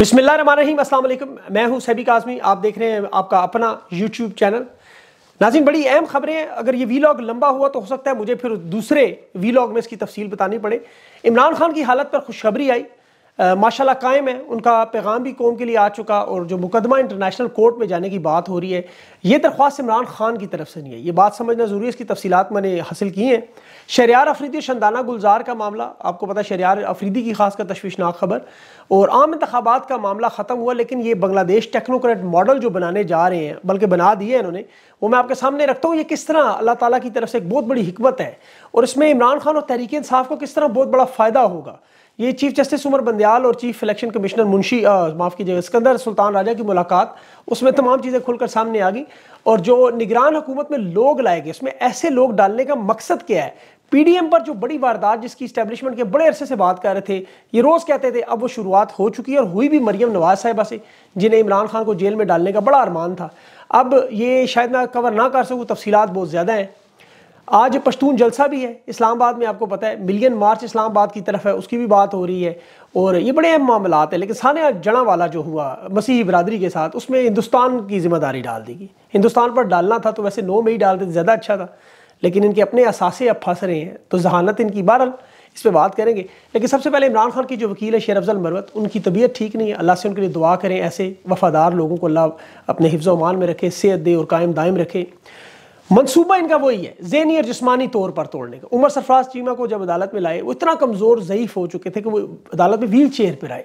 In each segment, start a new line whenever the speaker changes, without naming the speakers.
अस्सलाम वालेकुम मैं हूं सैबी काजमी आप देख रहे हैं आपका अपना यूट्यूब चैनल नाजिन बड़ी अहम खबरें अगर ये वीलॉग लंबा हुआ तो हो सकता है मुझे फिर दूसरे वीलॉग में इसकी तफसील बतानी पड़े इमरान खान की हालत पर खुशखबरी आई माशाला कायम है उनका पैगाम भी कौम के लिए आ चुका और जो मुकदमा इंटरनेशनल कोर्ट में जाने की बात हो रही है ये दरख्वास्त इमरान खान की तरफ से नहीं है ये बात समझना ज़रूरी है इसकी तफसीत मैंने हासिल की हैं शरियार अफरीदी शंदाना गुलजार का मामला आपको पता है शरियार अफरीदी की खासकर तशवीशनाक खबर और आम इंतबात का मामला ख़त्म हुआ लेकिन ये बांग्लादेश टेक्नोक्रेट मॉडल जो बनाने जा रहे हैं बल्कि बना दिए इन्होंने वो मैं आपके सामने रखता हूँ ये किस तरह अल्लाह ताली की तरफ से एक बहुत बड़ी हमत है और इसमें इमरान खान और तहरीक साफ को किस तरह बहुत बड़ा फ़ायदा होगा ये चीफ जस्टिस उमर बंदयाल और चीफ इलेक्शन कमिश्नर मुंशी माफ़ कीजिएगा सिकंदर सुल्तान राजा की मुलाकात उसमें तमाम चीज़ें खुलकर सामने आ गई और जो निगरान हुकूमत में लोग लाए गए उसमें ऐसे लोग डालने का मकसद क्या है पीडीएम पर जो बड़ी वारदात जिसकी स्टैब्लिशमेंट के बड़े अरसे से बात कर रहे थे ये रोज़ कहते थे अब वो शुरुआत हो चुकी है और हुई भी मरियम नवाज साहिबा से जिन्हें इमरान खान को जेल में डालने का बड़ा अरमान था अब ये शायद मैं कवर ना कर सकूँ तफसीत बहुत ज़्यादा हैं आज पश्तून जलसा भी है इस्लामाबाद में आपको पता है मिलियन मार्च इस्लामाबाद की तरफ है उसकी भी बात हो रही है और ये बड़े अहम मामला हैं लेकिन सान जड़ा वाला जो हुआ मसीही बरदरी के साथ उसमें हिंदुस्तान की जिम्मेदारी डाल देगी हिंदुस्तान पर डालना था तो वैसे नौ में ही डालते ज़्यादा अच्छा था लेकिन इनके अपने असासे अब फंस रहे हैं तो जहानत इनकी बहरल इस पर बात करेंगे लेकिन सबसे पहले इमरान खान की जो वकील है शेर अफजल मरवत उनकी तबीयत ठीक नहीं है अल्लाह से उनके लिए दुआ करें ऐसे वफादार लोगों को अल्लाह अपने हिफ्ज़ अमान में रखे सेहत दे और कायम दायम रखे मनसूबा इनका वही है जहनी और जिसमानी तौर पर तोड़ने का उमर सरफराज चीमा को जब अदालत में लाए वो इतना कमज़ोर ज़यीफ़ हो चुके थे कि वो अदालत में व्हील चेयर पर आए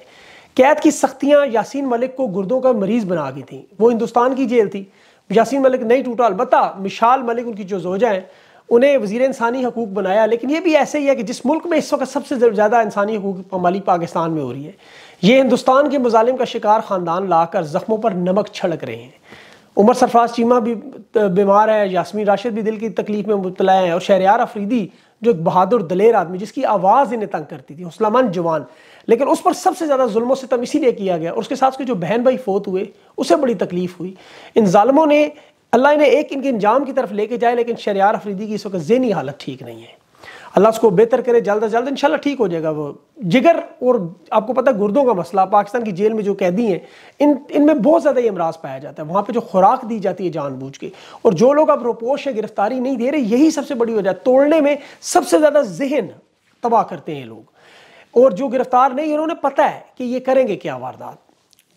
कैद की सख्तियाँ यासीन मलिक को गुर्दों का मरीज़ बना गई थी वो हिंदुस्तान की जेल थी यासीन मलिक नहीं टूटा अलबत् मिशाल मलिक उनकी जो जोजा हैं उन्हें वजीर इंसानी हकूक बनाया लेकिन ये भी ऐसे ही है कि जिस मुल्क में इस वक्त सबसे ज़्यादा इंसानी हकूक मालिक पाकिस्तान में हो रही है ये हिंदुस्तान के मुजालिम का शिकार ख़ानदान लाकर ज़ख्मों पर नमक छड़क रहे हैं उमर सरफराज चीमा भी बीमार है यासमीन राशिद भी दिल की तकलीफ में मुबतला है और शहरियार अफरीदी जो एक बहादुर दलेर आदमी जिसकी आवाज़ इन्हें तंग करती थी हौसलामंद जवान लेकिन उस पर सबसे ज़्यादा जुल्म से तम इसीलिए किया गया और उसके साथ उसके जो बहन भाई फोत हुए उसे बड़ी तकलीफ हुई इन ालमों ने अल्लाह ने एक इनके इंजाम की तरफ लेके जाए लेकिन शरियार अफरीदी की इस वक्त जहनी हालत ठीक नहीं है अल्लाह उसको बेहतर करे जल्द अज जल्द इनशाला ठीक हो जाएगा वो जिगर और आपको पता है गुर्दों का मसला पाकिस्तान की जेल में जो कैदी हैं इन इनमें बहुत ज़्यादा ये अमराज पाया जाता है वहाँ पर जो खुराक दी जाती है जानबूझ के और जो लोग अब रोपोश या गिरफ्तारी नहीं दे रहे यही सबसे बड़ी वजह तोड़ने में सबसे ज़्यादा जहन तबाह करते हैं लोग और जो गिरफ्तार नहीं उन्होंने पता है कि ये करेंगे क्या वारदात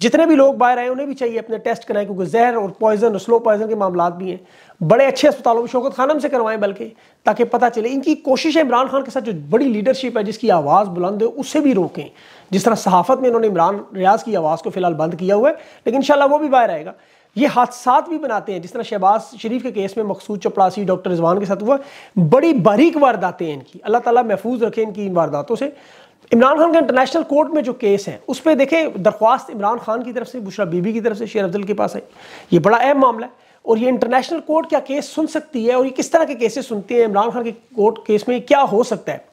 जितने भी लोग बाहर आए उन्हें भी चाहिए अपने टेस्ट कराएं क्योंकि जहर और पॉइजन और स्लो पॉइजन के मामला भी हैं बड़े अच्छे अस्पतालों में शौकत खानम से करवाएं बल्कि ताकि पता चले इनकी कोशिश है इमरान खान के साथ जो बड़ी लीडरशिप है जिसकी आवाज़ बुलंद है उससे भी रोकें जिस तरह सहाफत में इन्होंने इमरान रियाज की आवाज़ को फिलहाल बंद किया हुआ है लेकिन इन वो भी बाहर आएगा ये हादसा भी बनाते हैं जिस तरह शहबाज शरीफ के केस में मकसूद चपड़ासी डॉक्टर रिजवान के साथ हुआ बड़ी बारीक वारदातें हैं इनकी अल्लाह ताला महफूज रखें इनकी इन वारदातों से इमरान खान का इंटरनेशनल कोर्ट में जो केस है उस पर देखें दरख्वास्त इमरान खान की तरफ से बुशरा बीबी की तरफ से शेर अफजल के पास है ये बड़ा अहम मामला है और ये इंटरनेशनल कोर्ट क्या केस सुन सकती है और ये किस तरह के केसेस सुनती है इमरान खान के कोर्ट केस में क्या हो सकता है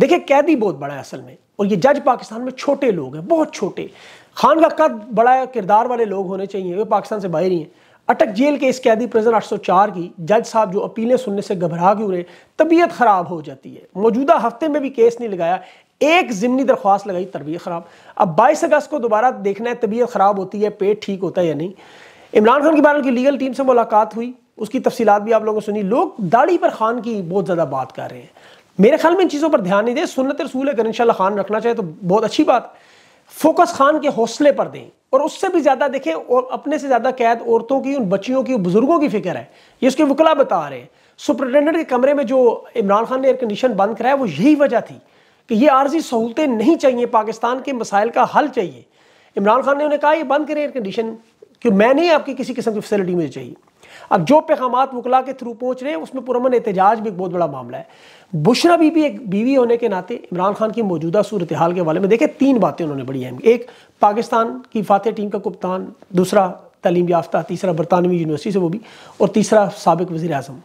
देखिए कैदी बहुत बड़ा है असल में और ये जज पाकिस्तान में छोटे लोग हैं बहुत छोटे खान का कद बड़ा है किरदार वाले लोग होने चाहिए वे पाकिस्तान से बाहर ही हैं अटक जेल के इस कैदी सौ 804 की जज साहब जो अपीलें सुनने से घबरा क्यों रहे तबीयत ख़राब हो जाती है मौजूदा हफ्ते में भी केस नहीं लगाया एक ज़िमनी दरख्वास्त लगाई तबीयत ख़राब अब बाईस अगस्त को दोबारा देखना है तबीयत ख़राब होती है पेट ठीक होता है या नहीं इमरान खान की बारे की लीगल टीम से मुलाकात हुई उसकी तफसीत भी आप लोगों ने सुनी लोग दाढ़ी पर खान की बहुत ज़्यादा बात कर रहे हैं मेरे ख्याल में इन चीज़ों पर ध्यान नहीं दें सुनत रसूल अगर इन खान रखना चाहे तो बहुत अच्छी बात फोकस खान के हौसले पर दें और उससे भी ज़्यादा देखें और अपने से ज़्यादा कैद औरतों की उन बच्चियों की बुज़ुर्गों की फिक्र है ये उसके वकला बता रहे हैं सुप्रिटेंडेंट के कमरे में जो इमरान खान ने एयर कंडीशन बंद कराया वो यही वजह थी कि ये आर्जी सहूलतें नहीं चाहिए पाकिस्तान के मसाइल का हल चाहिए इमरान खान ने उन्हें कहा ये बंद करें एयर कंडीशन कि मैं नहीं आपकी किसी किस्म की फैसिलिटी मुझे चाहिए अब जो पैगाम वकला के थ्रू पहुँच रहे हैं उसमें पुरमन एहतजाज भी एक बहुत बड़ा मामला है बुशरा बीबी एक बीवी होने के नाते इमरान खान की मौजूदा सूरत हाल के बारे में देखे तीन बातें उन्होंने बड़ी अहम एक पाकिस्तान की फातह टीम का कप्तान दूसरा तलीम याफ्ता तीसरा बरतानवी यूनिवर्सिटी से वो भी और तीसरा सबक वज़ी अजम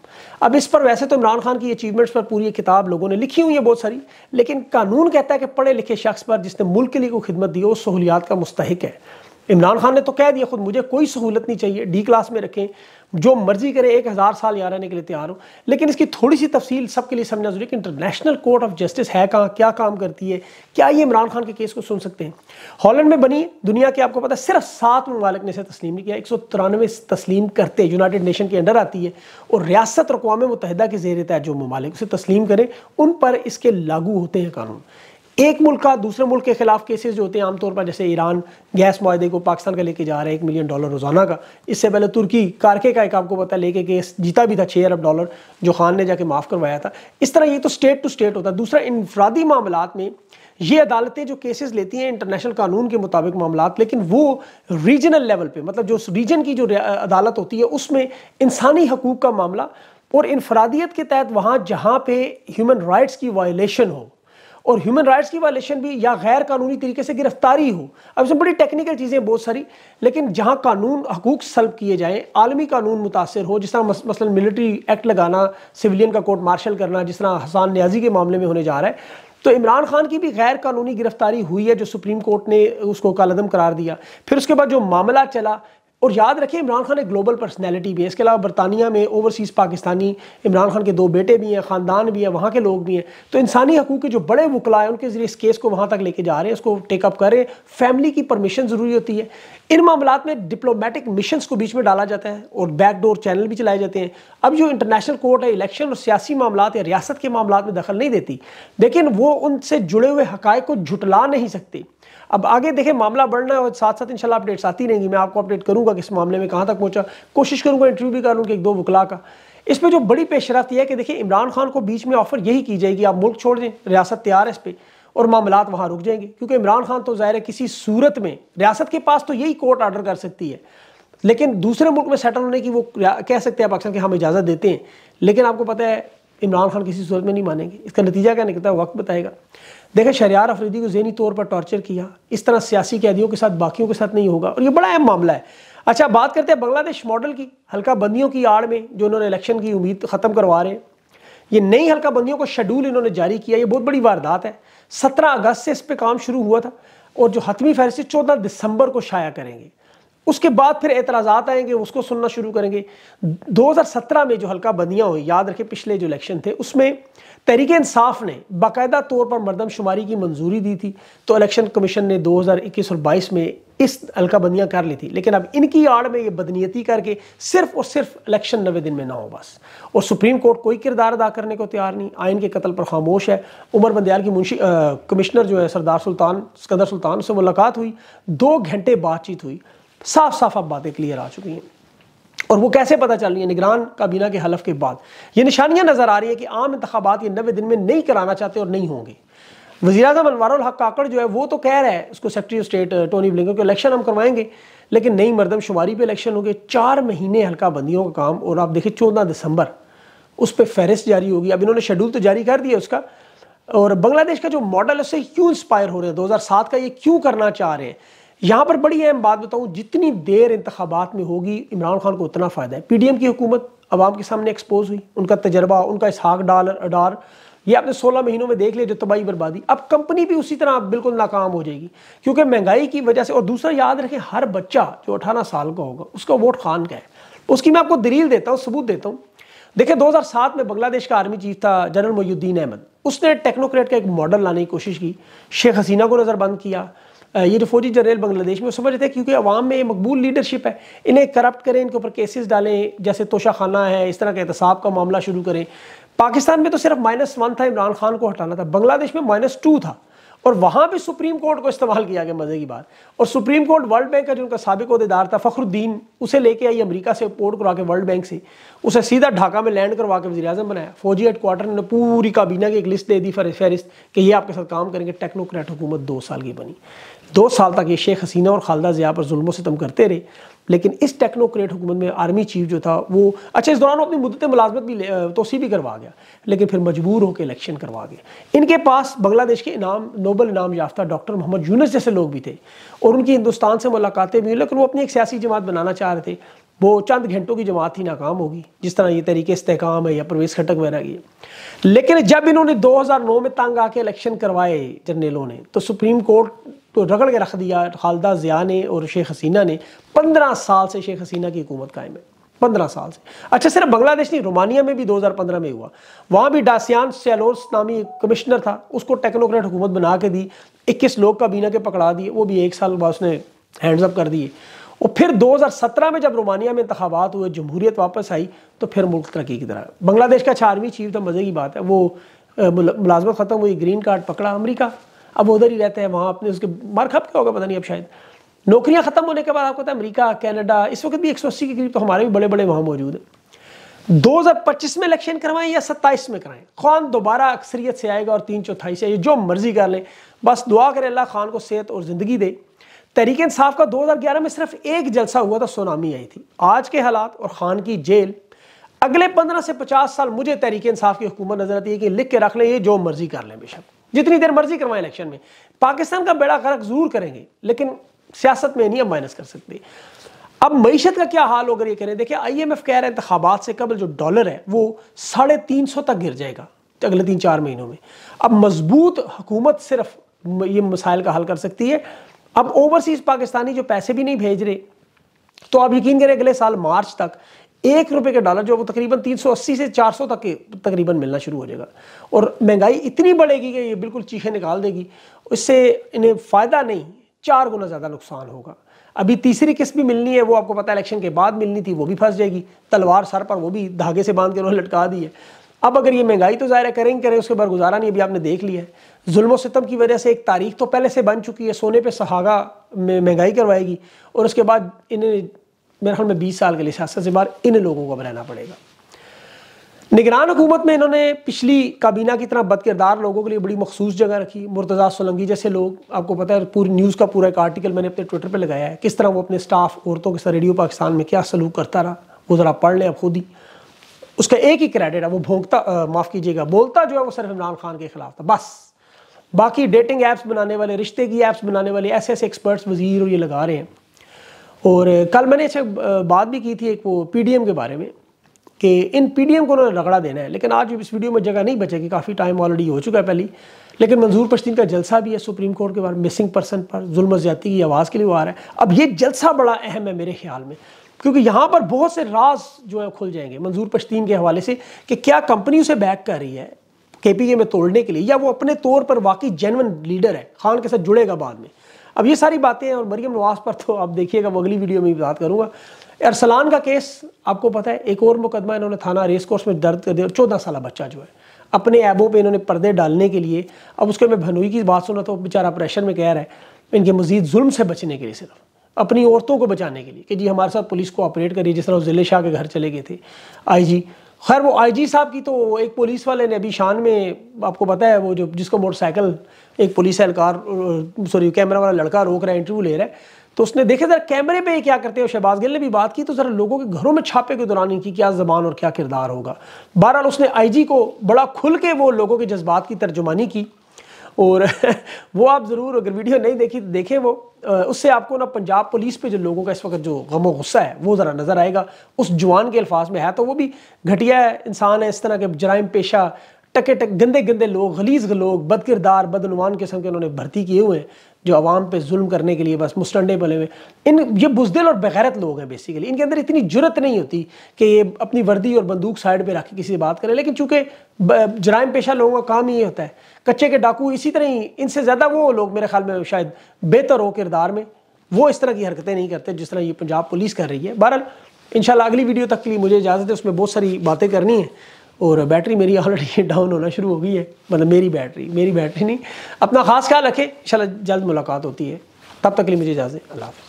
अब इस पर वैसे तो इमरान खान की अचीवमेंट्स पर पूरी किताब लोगों ने लिखी हुई है बहुत सारी लेकिन कानून कहता है कि पढ़े लिखे शख्स पर जिसने मुल्क के लिए कोई खिदमत दी हो उस सहूलियात का मुस्तक है इमरान खान ने तो कह दिया खुद मुझे कोई सहूलत नहीं चाहिए डी क्लास में रखें जो मर्जी करें एक हज़ार साल यहाँ रहने के लिए तैयार हो लेकिन इसकी थोड़ी सी तफसील सबके लिए समझना जरूरी कि इंटरनेशनल कोर्ट ऑफ जस्टिस है कहाँ क्या काम करती है क्या ये इमरान खान के केस को सुन सकते हैं हॉलैंड में बनी दुनिया के आपको पता है सिर्फ सात ममालिक ने इसे तस्लीम नहीं किया एक सौ तिरानवे तस्लीम करते यूनाइटेड नेशन के अंडर आती है और रियासत अकवा मुतहदा के जेर तय जो ममालिक उसे तस्लीम करें उन पर इसके लागू होते हैं कानून एक मुल्क का दूसरे मुल्क के खिलाफ केसेस जो होते हैं आमतौर पर जैसे ईरान गैस माहे को पाकिस्तान का लेके जा रहा है एक मिलियन डॉलर रोजाना का इससे पहले तुर्की कारके का एक आपको पता है लेके केस जीता भी था छः अरब डॉलर जो खान ने जाके माफ़ करवाया था इस तरह ये तो स्टेट टू स्टेट होता है दूसरा इनफरादी मामला में ये अदालतें जो केसेस लेती हैं इंटरनेशनल कानून के मुताबिक मामला लेकिन वो रीजनल लेवल पे मतलब जो रीजन की जो अदालत होती है उसमें इंसानी हकूक़ का मामला और इनफरादियत के तहत वहाँ जहाँ पे ह्यूमन राइट्स की वायलेशन हो और ह्यूमन राइट्स की वायलेशन भी या गैर कानूनी तरीके से गिरफ्तारी हो अब इसमें बड़ी टेक्निकल चीज़ें बहुत सारी लेकिन जहाँ कानून हकूक सल्ब किए जाएँ आलमी कानून मुतासर हो जिस तरह मसलन मिलिट्री एक्ट लगाना सिविलियन का कोर्ट मार्शल करना जिस तरह हसान न्याजी के मामले में होने जा रहा है तो इमरान खान की भी गैर कानूनी गिरफ्तारी हुई है जो सुप्रीम कोर्ट ने उसको कालदम करार दिया फिर उसके बाद जो मामला चला और याद रखें इमरान खान एक ग्लोबल पर्सनैलिटी भी है इसके अलावा बरतानिया में ओवरसीज़ पाकिस्तानी इमरान खान के दो बेटे भी हैं ख़ानदान भी हैं वहाँ के लोग भी हैं तो इंसानी हकूक़ के जो बड़े वकला हैं उनके ज़रिए इस केस को वहाँ तक लेके जा रहे हैं उसको टेकअप करें फैमिली की परमिशन ज़रूरी होती है इन मामला में डिप्लोमेटिक मिशन को बीच में डाला जाता है और बैकडोर चैनल भी चलाए जाते हैं अब जो इंटरनेशनल कोर्ट है इलेक्शन और सियासी मामला या रियासत के मामला में दखल नहीं देती लेकिन वो उनसे जुड़े हुए हक़ को झुटला नहीं सकती अब आगे देखें मामला बढ़ना है और साथ साथ इंशाल्लाह अपडेट्स आती रहेंगी मैं आपको अपडेट करूंगा किस मामले में कहाँ तक पहुँचा कोशिश करूंगा इंटरव्यू भी कि एक दो वकला का इस पर जो बड़ी पेशरफ यह है कि देखिए इमरान खान को बीच में ऑफर यही की जाएगी आप मुल्क छोड़ दें रियासत तैयार है इस पर और मामला वहाँ रुक जाएंगे क्योंकि इमरान खान तो ज़ाहिर है किसी सूरत में रियासत के पास तो यही कोर्ट ऑर्डर कर सकती है लेकिन दूसरे मुल्क में सेटल होने की वो कह सकते हैं पाकिस्तान के हम इजाज़त देते हैं लेकिन आपको पता है इमरान खान किसी सूरत में नहीं मानेंगे इसका नतीजा क्या निकलता है वक्त बताएगा देखें शरियार अफरीदी को जहनी तौर पर टॉर्चर किया इस तरह सियासी कैदियों के साथ बाकियों के साथ नहीं होगा और ये बड़ा अहम मामला है अच्छा बात करते हैं बांग्लादेश मॉडल की हल्का बंदियों की आड़ में जो इन्होंने इलेक्शन की उम्मीद ख़त्म करवा रहे हैं ये नई हल्का बंदियों को शेड्यूल इन्होंने जारी किया ये बहुत बड़ी वारदात है सत्रह अगस्त से इस पर काम शुरू हुआ था और जो हतमी फहरिस्त चौदह दिसंबर को शाया करेंगे उसके बाद फिर एतराज आएंगे उसको सुनना शुरू करेंगे 2017 में जो हल्का बंदियाँ हुई याद रखें पिछले जो इलेक्शन थे उसमें तहरीक इंसाफ ने बाकायदा तौर पर मरदमशुमारी की मंजूरी दी थी तो इलेक्शन कमीशन ने 2021 और 22 में इस हल्का बंदियाँ कर ली थी लेकिन अब इनकी आड़ में ये बदनीयती करके सिर्फ और सिर्फ इलेक्शन नवे दिन में ना हो बस और सुप्रीम कोर्ट कोई किरदार अदा करने को तैयार नहीं आयन के कत्ल पर खामोश है उमर बंदयाल की मुंशी कमिश्नर जो है सरदार सुल्तान सिकंदर सुल्तान से मुलाकात हुई दो घंटे बातचीत हुई साफ साफ अब बातें क्लियर आ चुकी हैं और वो कैसे पता चल रही है निगरान काबीना के हलफ के बाद ये निशानियां नजर आ रही है कि आम इंतबात ये नबे दिन में नहीं कराना चाहते और नहीं होंगे वजी अजम अनवर हक काकड़ जो है वो तो कह रहा है उसको secretary of state Tony Blinken को इलेक्शन हम करवाएंगे लेकिन नई मरदमशुमारी पे इलेक्शन होंगे चार महीने हल्का बंदियों का काम और आप देखिए चौदह दिसंबर उस पर फहरिस्त जारी होगी अब इन्होंने शेड्यूल तो जारी कर दिया उसका और बांग्लादेश का जो मॉडल उससे क्यों इंस्पायर हो रहे हैं दो का ये क्यों करना चाह रहे हैं यहाँ पर बड़ी अहम बात बताऊँ जितनी देर इंतबात में होगी इमरान खान को उतना फ़ायदा है पी डी एम की हुकूमत आवाम के सामने एक्सपोज हुई उनका तजर्बा उनका इसहाक डाल अडार ये आपने 16 महीनों में देख लिया जो तबाही बर्बादी अब कंपनी भी उसी तरह बिल्कुल नाकाम हो जाएगी क्योंकि महंगाई की वजह से और दूसरा याद रखें हर बच्चा जो अठारह साल का होगा उसका वोट खान का है उसकी मैं आपको दलील देता हूँ सबूत देता हूँ देखिए सात में बांग्लादेश का आर्मी चीफ था जनरल मोहुद्दीन अहमद उसने टेक्नोक्रेट का एक मॉडल लाने की कोशिश की शेख हसीना को नज़रबंद किया ये जो फौजी जनरल बांग्लादेश में वो समझ रहे थे क्योंकि अवाम में ये मकबूल लीडरशिप है इन्हें करप्ट करें इनके ऊपर केसेस डालें जैसे तोशा खाना है इस तरह के एहतसाब का मामला शुरू करें पाकिस्तान में तो सिर्फ माइनस वन था इमरान खान को हटाना था बांग्लादेश में माइनस टू था और वहाँ भी सुप्रीम कोर्ट को इस्तेमाल किया गया मज़े की बात और सुप्रीम कोर्ट वर्ल्ड बैंक का जिनका सबक अहदेदार था फखरुद्दीन उसे लेके आई अमेरिका से पोर्ट करवा के वर्ल्ड बैंक से उसे सीधा ढाका में लैंड करवा के वजी बनाया फौजी हेडक्वार्टर ने पूरी काबीना की एक लिस्ट दे दी फहरिस्त कि ये आपके साथ काम करेंगे टेक्नोक्रेट हुकूमत दो साल की बनी दो साल तक ये शेख हसीना और खालदा ज़िया पर से तम करते रहे लेकिन इस टेक्नोक्रेट हुकूमत में आर्मी चीफ जो था वो अच्छा इस दौरान वो अपनी मुद्दत मुलाजमत भी तोसी भी करवा गया लेकिन फिर मजबूर होकर इलेक्शन करवा गया इनके पास बांग्लादेश के इनाम नोबल इनाम याफ्ता डॉक्टर मोहम्मद यूनस जैसे लोग भी थे और उनकी हिंदुस्तान से मुलाकातें भी हुई लेकिन वो अपनी एक सियासी जमात बनाना चाह रहे थे वो चंद घंटों की जमात ही नाकाम होगी जिस तरह ये तरीके इस्तेकाम है या प्रवेश घटक वगैरह की लेकिन जब इन्होंने 2009 में तंग आके इलेक्शन करवाए जर्नेलों ने तो सुप्रीम कोर्ट तो रगड़ के रख दिया खालदा ज़िया ने और शेख हसीना ने पंद्रह साल से शेख हसीना की हुकूमत कायम है पंद्रह साल से अच्छा सिर्फ बांग्लादेश नहीं रोमानिया में भी 2015 में हुआ वहाँ भी डासियान सेलोस नामी कमिश्नर था उसको टेक्नोक्रेट हुकूमत बना के दी इक्कीस लोग काबीना के पकड़ा दिए वो भी एक साल बाद उसने हैंड्स अप कर दिए और फिर 2017 में जब रोमानिया में इंतबात हुए जमहूरियत वापस आई तो फिर मुल्क तरक्की की तरह बांग्लादेश का अच्छा आर्मी चीफ तो मज़े की बात है वो मुलाजमत ख़त्म हुई ग्रीन कार्ड पकड़ा अमरीका अब उधर ही रहते हैं वहाँ अपने उसके मार खप क्या होगा पता नहीं अब शायद नौकरियाँ ख़त्म होने के बाद आपको पता है अमरीका कैनेडा इस वक्त भी एक सौ अस्सी के करीब तो हमारे भी बड़े बड़े वहाँ मौजूद हैं 2025 में इलेक्शन करवाएं या 27 में कराएं खान दोबारा अक्सरियत से आएगा और तीन चौथाई से जो मर्जी कर लें बस दुआ करें अल्लाह खान को सेहत और ज़िंदगी दे तहरीक इंसाफ का 2011 में सिर्फ एक जलसा हुआ था सोनामी आई थी आज के हालात और खान की जेल अगले 15 से 50 साल मुझे तहरीक इंसाफ की हुकूमत नजर आती है कि लिख के रख लें ये जो मर्जी कर लें बेशक जितनी देर मर्जी करवाएं इलेक्शन में पाकिस्तान का बेड़ा गर्क जरूर करेंगे लेकिन सियासत में नहीं अब माइनस कर सकते अब मीशत का क्या हाल होगा ये कह रहे हैं देखिए आई एम एफ कह रहे हैं इंतबात से कबल जो डॉलर है वो साढ़े तीन सौ तक गिर जाएगा अगले तीन चार महीनों में अब मजबूत हुकूमत सिर्फ ये मसाइल का हल कर सकती है अब ओवरसीज पाकिस्तानी जो पैसे भी नहीं भेज रहे तो आप यकीन करें अगले साल मार्च तक एक रुपए का डॉलर जो वो तकरीबन 380 से 400 तक के तकरीबन मिलना शुरू हो जाएगा और महंगाई इतनी बढ़ेगी कि ये बिल्कुल चीखे निकाल देगी इससे इन्हें फ़ायदा नहीं चार गुना ज़्यादा नुकसान होगा अभी तीसरी किस्त भी मिलनी है वो आपको पता है इलेक्शन के बाद मिलनी थी वो भी फंस जाएगी तलवार सर पर वो भी धागे से बांध के उन्होंने लटका दी है अब अगर ये महंगाई तो ज़ाहिर करेंगे करें उसके बाद गुजारा नहीं अभी आपने देख लिया है जुल्म सितम की वजह से एक तारीख तो पहले से बन चुकी है सोने पे सहागा में महंगाई करवाएगी और उसके बाद इन्हें मेरे ख्याल में बीस साल के लिए सियासत से बाहर इन लोगों को बनाना पड़ेगा निगरान हुकूमत में इन्होंने पिछली काबीना की तरह किरदार लोगों के लिए बड़ी मखसूस जगह रखी मुर्तज़ा सोलंगी जैसे लोग आपको पता है पूरी न्यूज़ का पूरा एक आर्टिकल मैंने अपने ट्विटर पर लगाया है किस तरह वो अपने स्टाफ औरतों के साथ रेडियो पाकिस्तान में क्या सलूक करता रहा वो ज़रा पढ़ लें अब खुद ही उसका एक ही क्रेडिट है वो भोंगता माफ़ कीजिएगा बोलता जो है वो सिर्फ इमरान खान के खिलाफ था बस बाकी डेटिंग ऐप्स बनाने वाले रिश्ते की ऐप्स बनाने वाले ऐसे ऐसे एक्सपर्ट्स वजीर और ये लगा रहे हैं और कल मैंने इसे अच्छा, बात भी की थी एक वो पी के बारे में कि इन पी को उन्होंने रगड़ा देना है लेकिन आज इस वीडियो में जगह नहीं बचेगी काफ़ी टाइम ऑलरेडी हो चुका है पहली लेकिन मंजूर पश्तीन का जलसा भी है सुप्रीम कोर्ट के बारे में मिसिंग पर्सन पर जुल्म ज्यादा की आवाज़ के लिए वो आ रहा है अब ये जलसा बड़ा अहम है मेरे ख्याल में क्योंकि यहाँ पर बहुत से राज जो है खुल जाएंगे मंजूर पश्तीन के हवाले से कि क्या कंपनी उसे बैक कर रही है के में तोड़ने के लिए या वो अपने तौर पर वाकई जेनवन लीडर है खान के साथ जुड़ेगा बाद में अब ये सारी बातें और मरीम नवाज पर तो आप देखिएगा वो अगली वीडियो में भी बात करूंगा अरसलान का केस आपको पता है एक और मुकदमा इन्होंने थाना रेस कोर्स में दर्द कर दिया चौदह साल बच्चा जो है अपने ऐबों पे इन्होंने पर्दे डालने के लिए अब उसके मैं भनोई की बात सुना तो था बेचारा प्रेशर में कह रहा है इनके मजीद जुल्म से बचने के लिए सिर्फ अपनी औरतों को बचाने के लिए कि जी हमारे साथ पुलिस को ऑपरेट करिए जिस तरह जिले शाह के घर चले गए थे आई जी खैर वो आईजी साहब की तो एक पुलिस वाले ने अभी शान में आपको पता है वो जो जिसको मोटरसाइकिल एक पुलिस एहलकार सॉरी कैमरा वाला लड़का रोक रहा है इंटरव्यू ले रहा है तो उसने देखे ज़रा कैमरे पे क्या करते हैं शहबाज गिल ने भी बात की तो ज़रा लोगों के घरों में छापे के दौरान इनकी क्या ज़बान और क्या किरदार होगा बहरहाल उसने जी को बड़ा खुल के वो लोगों के जज्बात की तर्जुमानी की और वो आप ज़रूर अगर वीडियो नहीं देखी तो देखें वो उससे आपको ना पंजाब पुलिस पे जो लोगों का इस वक्त जो गम गुस्सा है वो ज़रा नज़र आएगा उस जवान के अल्फाज में है तो वो भी घटिया इंसान है इस तरह के जराइम पेशा टके टक गंदे गंदे लोग गलीज लोग बद किरदार बदनवान किस्म के उन्होंने भर्ती किए हुए हैं जो आवाम पे जुल्म करने के लिए बस मुस्टंडे बने हुए इन ये बुजदिल और बगैरत लोग हैं बेसिकली इनके अंदर इतनी जरूरत नहीं होती कि ये अपनी वर्दी और बंदूक साइड पे रख के किसी से बात करें लेकिन चूंकि जराइम पेशा लोगों का काम ही होता है कच्चे के डाकू इसी तरह ही इनसे ज़्यादा वो लोग मेरे ख्याल में शायद बेहतर हो किरदार में वो इस तरह की हरकतें नहीं करते जिस तरह ये पंजाब पुलिस कर रही है बहरहाल इन अगली वीडियो तक के लिए मुझे इजाज़त है उसमें बहुत सारी बातें करनी है और बैटरी मेरी ऑलरेडी डाउन होना शुरू हो गई है मतलब मेरी बैटरी मेरी बैटरी नहीं अपना खास ख्याल रखें इन जल्द मुलाकात होती है तब तक के लिए मुझे इजाज़त अल्लाह हाफ़